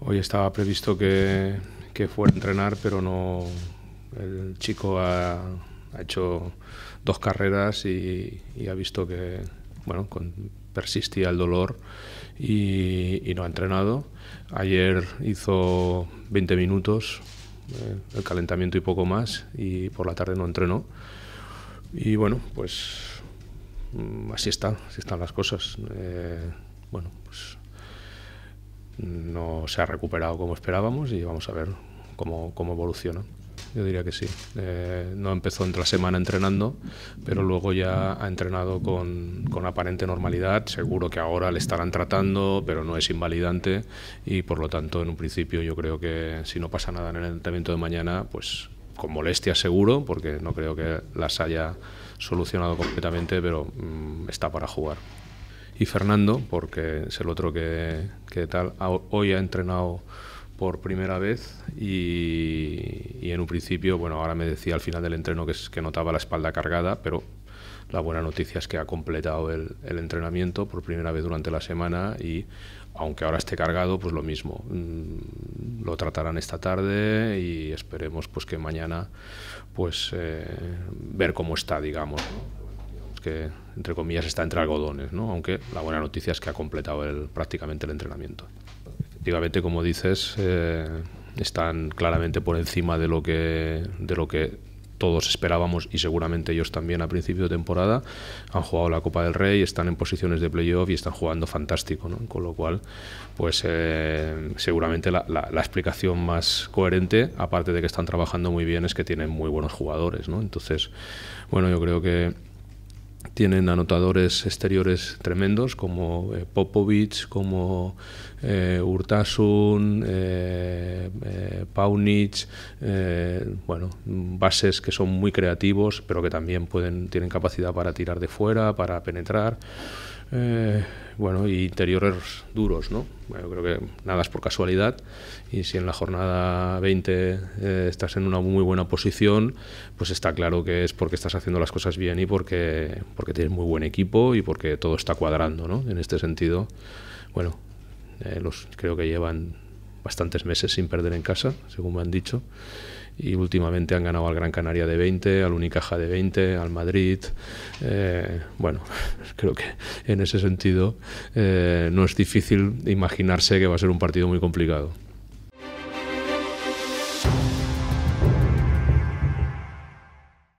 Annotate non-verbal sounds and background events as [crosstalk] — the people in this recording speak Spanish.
Hoy estaba previsto que, que fuera a entrenar, pero no. El chico ha, hecho dos carreras y, ha visto que, bueno, persistía el dolor y, no ha entrenado. Ayer hizo 20 minutos, eh, el calentamiento y poco más, y por la tarde no entrenó. Y bueno, pues mm, así está, están las cosas. Eh, no se ha recuperado como esperábamos y vamos a ver cómo, cómo evoluciona. Yo diría que sí. Eh, no empezó entre la semana entrenando, pero luego ya ha entrenado con, aparente normalidad. Seguro que ahora le estarán tratando, pero no es invalidante y por lo tanto en un principio yo creo que si no pasa nada en el entrenamiento de mañana, pues con molestia seguro, porque no creo que las haya solucionado completamente, pero mm, está para jugar y Fernando, porque es el otro que, tal, hoy ha entrenado por primera vez y, en un principio, bueno, ahora me decía al final del entreno que, es, que notaba la espalda cargada, pero la buena noticia es que ha completado el, entrenamiento por primera vez durante la semana y aunque ahora esté cargado, pues lo mismo. Mm, lo tratarán esta tarde y esperemos pues que mañana pues eh, ver cómo está, digamos entre comillas, está entre algodones, ¿no? Aunque la buena noticia es que ha completado prácticamente el entrenamiento. Efectivamente, como dices, eh, están claramente por encima de lo que, de lo que todos esperábamos y seguramente ellos también a principio de temporada han jugado la Copa del Rey, están en posiciones de playoff y están jugando fantástico, con lo cual pues eh, seguramente la, explicación más coherente, aparte de que están trabajando muy bien, es que tienen muy buenos jugadores, entonces bueno yo creo que tienen anotadores exteriores tremendos como eh, Popovich, como eh, Urtasun, eh, eh, eh, bueno, bases que son muy creativos, pero que también pueden, tienen capacidad para tirar de fuera, para penetrar. Eh, bueno, y interiores duros, ¿no? Bueno, yo creo que nada es por casualidad y si en la jornada 20 eh, estás en una muy buena posición, pues está claro que es porque estás haciendo las cosas bien y porque, porque tienes muy buen equipo y porque todo está cuadrando, ¿no? En este sentido, bueno, eh, los creo que llevan bastantes meses sin perder en casa, según me han dicho y últimamente han ganado al Gran Canaria de 20, al Unicaja de 20, al Madrid. Eh, bueno, [laughs] creo que en ese sentido eh, no es difícil imaginarse que va a ser un partido muy complicado.